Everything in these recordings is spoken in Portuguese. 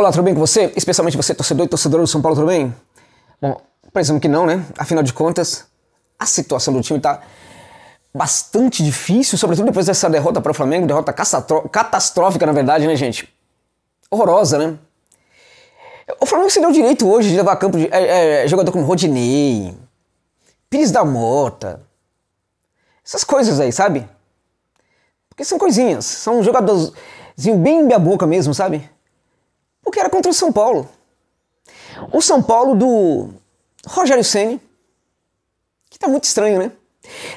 Olá, tudo bem com você? Especialmente você, torcedor e torcedora do São Paulo, tudo bem? Bom, presumo que não, né? Afinal de contas, a situação do time está bastante difícil, sobretudo depois dessa derrota para o Flamengo, derrota catastrófica, na verdade, né, gente? Horrorosa, né? O Flamengo se deu direito hoje de levar a campo de, é, é, jogador como Rodinei, Pires da Mota, essas coisas aí, sabe? Porque são coisinhas, são jogadores bem meia boca mesmo, sabe? o que era contra o São Paulo. O São Paulo do Rogério Ceni, que está muito estranho, né?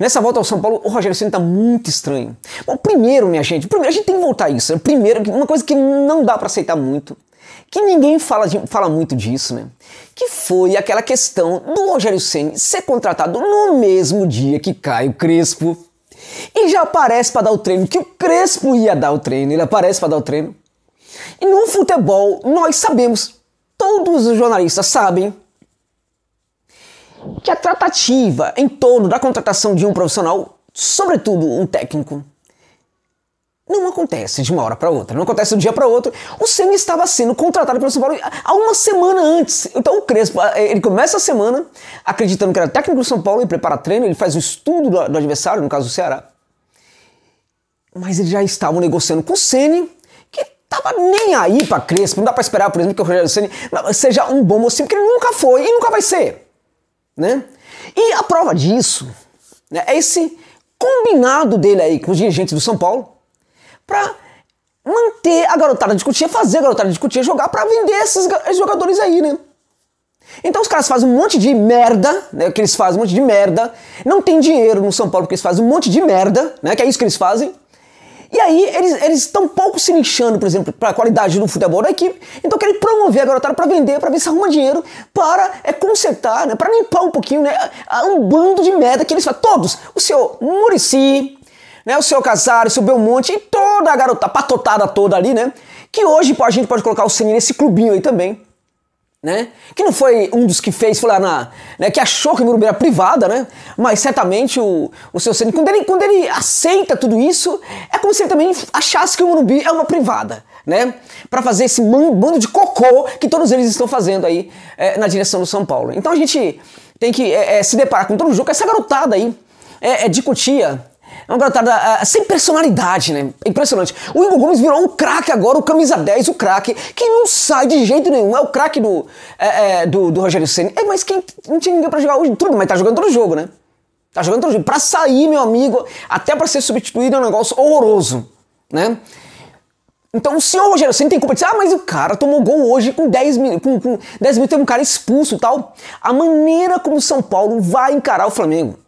Nessa volta ao São Paulo, o Rogério Ceni está muito estranho. Bom, primeiro, minha gente, primeiro, a gente tem que voltar a isso. Primeiro, uma coisa que não dá para aceitar muito, que ninguém fala, de, fala muito disso, né? Que foi aquela questão do Rogério Ceni ser contratado no mesmo dia que Caio Crespo. E já aparece para dar o treino, que o Crespo ia dar o treino, ele aparece para dar o treino. E no futebol, nós sabemos, todos os jornalistas sabem, que a é tratativa em torno da contratação de um profissional, sobretudo um técnico, não acontece de uma hora para outra, não acontece de um dia para outro. O Senna estava sendo contratado pelo São Paulo há uma semana antes. Então o Crespo, eh, ele começa a semana acreditando que era técnico do São Paulo, ele prepara treino, ele faz o estudo do, adversário, no caso do Ceará. Mas eles já estavam negociando com o Senna tava nem aí para Crespo. Não dá para esperar, por exemplo, que o Rogério Ceni seja um bom mocinho, porque ele nunca foi e nunca vai ser, né? E a prova disso né, é esse combinado dele aí com os dirigentes do São Paulo para manter a garotada discutir, fazer a garotada discutir, jogar para vender esses jogadores aí, né? Então os caras fazem um monte de merda, né? Que eles fazem um monte de merda. Não tem dinheiro no São Paulo porque eles fazem um monte de merda, né? Que é isso que eles fazem. E aí eles, eles estão pouco se lixando, por exemplo, para a qualidade do futebol da equipe, então querem promover a garotada para vender, para ver se arruma dinheiro, para é, consertar, né, para limpar um pouquinho né, um bando de merda que eles fazem. Todos, o seu Murici, né, o seu Casares, o seu Belmonte e toda a garota, patotada toda ali, né? Que hoje a gente pode colocar o Senna nesse clubinho aí também né? Que não foi um dos que fez, falar ah, na, né, que achou que o Murumbi era é privada, né? Mas certamente o, o seu centro, quando ele, quando ele aceita tudo isso, é como se ele também achasse que o Murumbi é uma privada, né? Para fazer esse bando de cocô que todos eles estão fazendo aí é, na direção do São Paulo. Então a gente tem que é, é, se deparar com todo o jogo, essa garotada aí é, é de Cotia, é uma garotada uh, sem personalidade, né? Impressionante. O Igor Gomes virou um craque agora, o camisa 10, o craque, que não sai de jeito nenhum. É o craque do, é, é, do, do, Rogério Senna. É, mas quem não tinha ninguém pra jogar hoje? Tudo, mas tá jogando todo jogo, né? Tá jogando todo jogo. Pra sair, meu amigo, até pra ser substituído é um negócio horroroso, né? Então o senhor Rogério Senna tem culpa de dizer, ah, mas o cara tomou gol hoje com 10 mil, com, com 10 mil tem um cara expulso e tal. A maneira como o São Paulo vai encarar o Flamengo.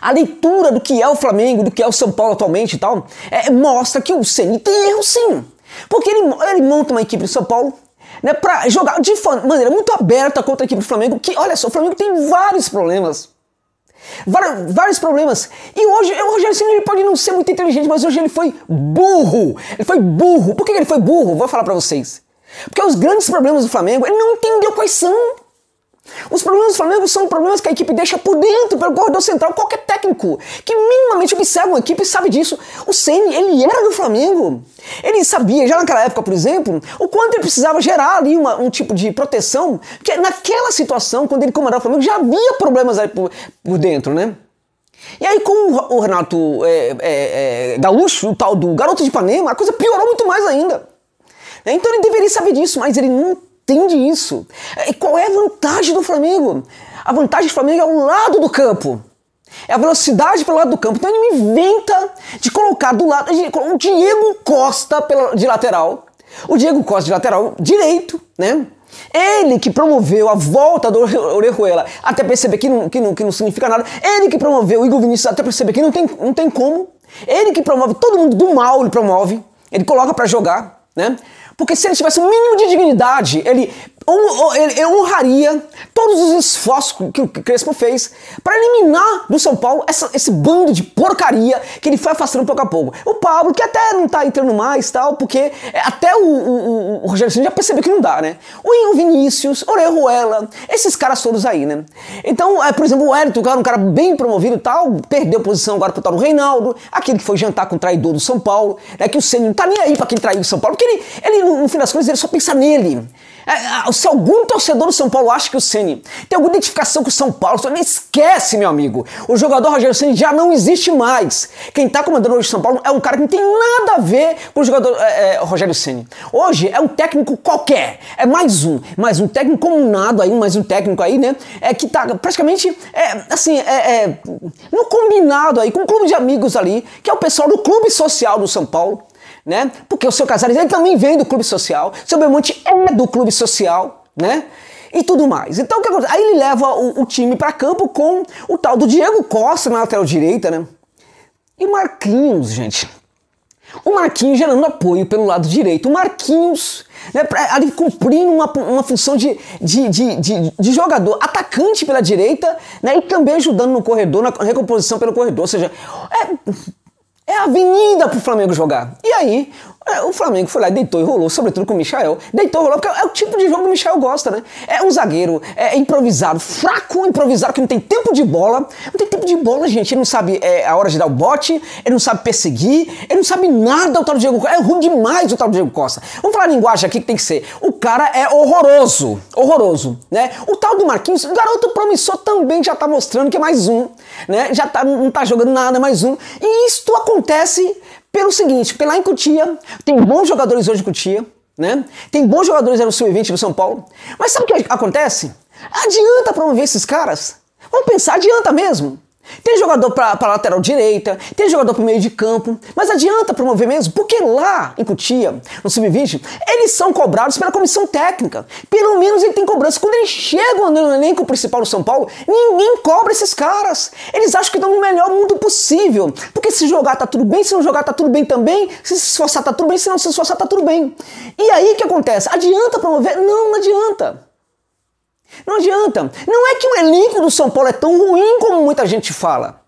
A leitura do que é o Flamengo, do que é o São Paulo atualmente e tal, é, mostra que o Ceni tem erro sim. Porque ele, ele monta uma equipe do São Paulo né, para jogar de maneira muito aberta contra a equipe do Flamengo, que olha só, o Flamengo tem vários problemas. Vários, vários problemas. E hoje o Rogério Senna ele pode não ser muito inteligente, mas hoje ele foi burro. Ele foi burro. Por que ele foi burro? Vou falar para vocês. Porque os grandes problemas do Flamengo, ele não entendeu quais são. Os problemas do Flamengo são problemas que a equipe deixa por dentro, pelo corredor central. Qualquer técnico que minimamente observa uma equipe sabe disso. O Ceni ele era do Flamengo. Ele sabia, já naquela época, por exemplo, o quanto ele precisava gerar ali uma, um tipo de proteção, que naquela situação, quando ele comandava o Flamengo, já havia problemas ali por, por dentro, né? E aí, com o Renato é, é, é, Gaúcho, o tal do garoto de Ipanema, a coisa piorou muito mais ainda. Então ele deveria saber disso, mas ele não entende isso. E qual é a vantagem do Flamengo? A vantagem do Flamengo é o lado do campo. É a velocidade pelo lado do campo. Então ele me inventa de colocar do lado. O Diego Costa de lateral. O Diego Costa de lateral direito, né? Ele que promoveu a volta do Orejuela até perceber que não, que, não, que não significa nada. Ele que promoveu o Igor Vinícius até perceber que não tem, não tem como. Ele que promove, todo mundo do mal ele promove. Ele coloca para jogar, né? Porque se ele tivesse o um mínimo de dignidade, ele eu honraria todos os esforços que o Crespo fez para eliminar do São Paulo essa, esse bando de porcaria que ele foi afastando pouco a pouco. O Pablo, que até não tá entrando mais tal, porque é, até o, o, o Rogério Senna já percebeu que não dá, né? O Vinícius, Ruela, esses caras todos aí, né? Então, é, por exemplo, o Hélio, que era um cara bem promovido e tal, perdeu posição agora pro tal Reinaldo, aquele que foi jantar com o traidor do São Paulo, né? Que o Senna não tá nem aí pra quem traiu o São Paulo, porque ele, ele no, no fim das contas, ele só pensa nele. É, se algum torcedor do São Paulo acha que o Ceni tem alguma identificação com o São Paulo, esquece, meu amigo. O jogador Rogério Ceni já não existe mais. Quem está comandando hoje o São Paulo é um cara que não tem nada a ver com o jogador é, é, Rogério Ceni. Hoje é um técnico qualquer, é mais um, mais um técnico comunado aí, mais um técnico aí, né? É que tá praticamente é, assim, é, é, no combinado aí com um clube de amigos ali, que é o pessoal do clube social do São Paulo né? Porque o seu Casares ele também vem do clube social, seu Belmonte é do clube social, né? E tudo mais. Então o que acontece? Aí ele leva o, o time para campo com o tal do Diego Costa na lateral direita, né? E o Marquinhos, gente. O Marquinhos gerando apoio pelo lado direito. O Marquinhos né, pra, ali cumprindo uma, uma função de, de, de, de, de jogador atacante pela direita né, e também ajudando no corredor, na recomposição pelo corredor. Ou seja, é, é a avenida pro Flamengo jogar. E aí, o Flamengo foi lá deitou e rolou, sobretudo com o Michel. Deitou e rolou, porque é o tipo de jogo que o Michel gosta, né? É um zagueiro, é improvisado, fraco, improvisado, que não tem tempo de bola. Não tem tempo de bola, gente. Ele não sabe é, a hora de dar o bote, ele não sabe perseguir, ele não sabe nada o tal do Diego Costa. É ruim demais o tal do Diego Costa. Vamos falar a linguagem aqui que tem que ser. O cara é horroroso, horroroso, né? O tal do Marquinhos, garoto promissor também já tá mostrando que é mais um né? Já tá, não tá jogando nada, mais um. E isto acontece pelo seguinte, pela em Cutia, tem bons jogadores hoje em Cutia, né? Tem bons jogadores no sub-20 do São Paulo. Mas sabe o que acontece? Adianta promover esses caras? Vamos pensar, adianta mesmo. Tem jogador para lateral direita, tem jogador para meio de campo, mas adianta promover mesmo, porque lá em Cutia, no sub-20, eles são cobrados pela comissão técnica. Pelo menos ele tem cobrança. Quando eles chegam no elenco principal do São Paulo, ninguém cobra esses caras. Eles acham que estão no melhor mundo possível, porque se jogar tá tudo bem, se não jogar tá tudo bem também, se se esforçar tá tudo bem, se não se esforçar tá tudo bem. E aí o que acontece? Adianta promover? Não, não adianta. Não adianta. Não é que o elenco do São Paulo é tão ruim como muita gente fala.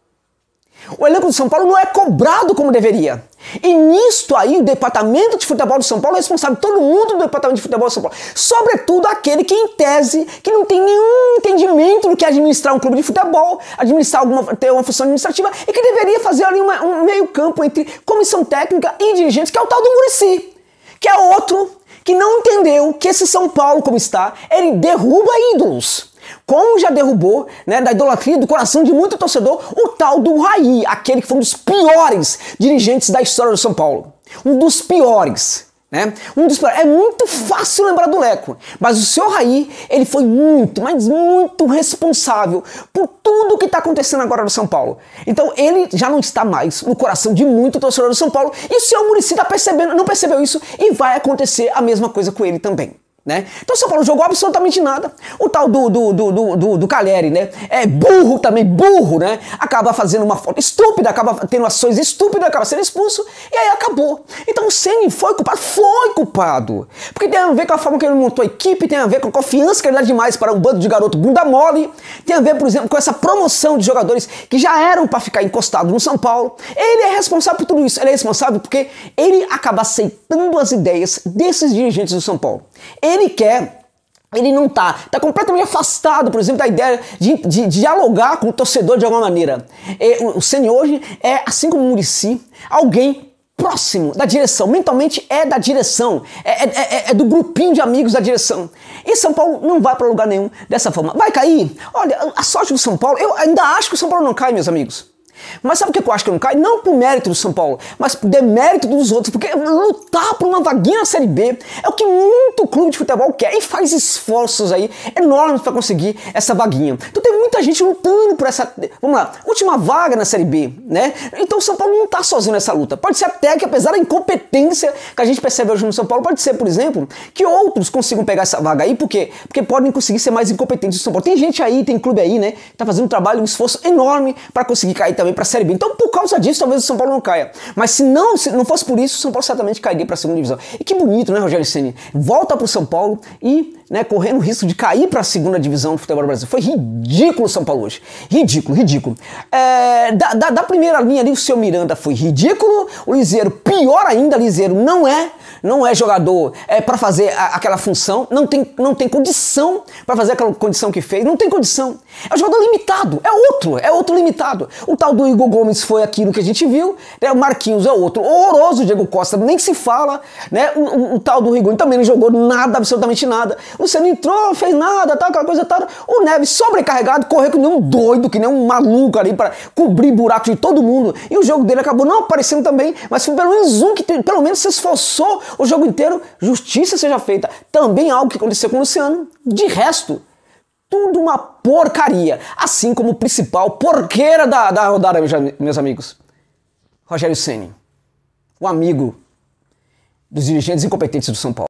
O elenco do São Paulo não é cobrado como deveria. E nisto aí, o departamento de futebol do São Paulo é responsável, todo mundo do departamento de futebol do São Paulo. Sobretudo aquele que, em tese, que não tem nenhum entendimento do que é administrar um clube de futebol, administrar alguma, ter uma função administrativa, e que deveria fazer ali uma, um meio campo entre comissão técnica e dirigentes, que é o tal do Murici, que é outro que não entendeu que esse São Paulo como está, ele derruba ídolos. Como já derrubou, né, da idolatria do coração de muito torcedor, o tal do Raí, aquele que foi um dos piores dirigentes da história do São Paulo. Um dos piores. Né? Um dos, é muito fácil lembrar do Leco, mas o seu Raí ele foi muito, mas muito responsável por tudo que está acontecendo agora no São Paulo. Então ele já não está mais no coração de muito torcedor do São Paulo e o seu Muricy tá percebendo, não percebeu isso e vai acontecer a mesma coisa com ele também. Né? Então o São Paulo jogou absolutamente nada. O tal do do, do, do, do, do Caleri, né? É burro também, burro, né? Acaba fazendo uma falta estúpida, acaba tendo ações estúpidas, acaba sendo expulso e aí acabou o Senna foi culpado? Foi culpado. Porque tem a ver com a forma que ele montou a equipe, tem a ver com a confiança que ele dá demais para um bando de garoto bunda mole, tem a ver, por exemplo, com essa promoção de jogadores que já eram para ficar encostados no São Paulo. Ele é responsável por tudo isso. Ele é responsável porque ele acaba aceitando as ideias desses dirigentes do São Paulo. Ele quer ele não tá, tá completamente afastado, por exemplo, da ideia de, de, de dialogar com o torcedor de alguma maneira. E, o Ceni hoje é, assim como o Murici, alguém próximo da direção, mentalmente é da direção, é, é, é, é, do grupinho de amigos da direção. E São Paulo não vai para lugar nenhum dessa forma. Vai cair? Olha, a sorte do São Paulo, eu ainda acho que o São Paulo não cai, meus amigos. Mas sabe o que eu acho que não cai? Não por mérito do São Paulo, mas por demérito dos outros, porque lutar por uma vaguinha na Série B é o que muito clube de futebol quer e faz esforços aí enormes para conseguir essa vaguinha. Então tem muita gente lutando por essa, vamos lá, última vaga na Série B, né? Então o São Paulo não está sozinho nessa luta. Pode ser até que apesar da incompetência que a gente percebe hoje no São Paulo, pode ser, por exemplo, que outros consigam pegar essa vaga aí, por quê? Porque podem conseguir ser mais incompetentes do São Paulo. Tem gente aí, tem clube aí, né, que tá fazendo um trabalho, um esforço enorme para conseguir cair também também para a Série B. Então, por causa disso, talvez o São Paulo não caia. Mas se não, se não fosse por isso, o São Paulo certamente cairia para a segunda divisão. E que bonito, né, Rogério Ceni? Volta para o São Paulo e né, correndo o risco de cair para a segunda divisão do futebol brasileiro. Foi ridículo o São Paulo hoje. Ridículo, ridículo. É, da, da, da, primeira linha ali, o seu Miranda foi ridículo. O Liseiro, pior ainda, Liseiro não é não é jogador é para fazer a, aquela função, não tem, não tem condição para fazer aquela condição que fez, não tem condição. É um jogador limitado, é outro, é outro limitado. O tal do Igor Gomes foi aquilo que a gente viu, né? o Marquinhos é outro, horroroso o Diego Costa, nem se fala, né? O, o, o tal do Rigoni também não jogou nada, absolutamente nada. O não entrou, fez nada, tal, aquela coisa tal. O Neves sobrecarregado, correu que nem um doido, que nem um maluco ali para cobrir buraco de todo mundo. E o jogo dele acabou não aparecendo também, mas foi pelo menos um que pelo menos se esforçou o jogo inteiro, justiça seja feita. Também algo que aconteceu com o Luciano. De resto, tudo uma porcaria. Assim como o principal porqueira da, da rodada, meus amigos. Rogério Ceni, o amigo dos dirigentes incompetentes do São Paulo.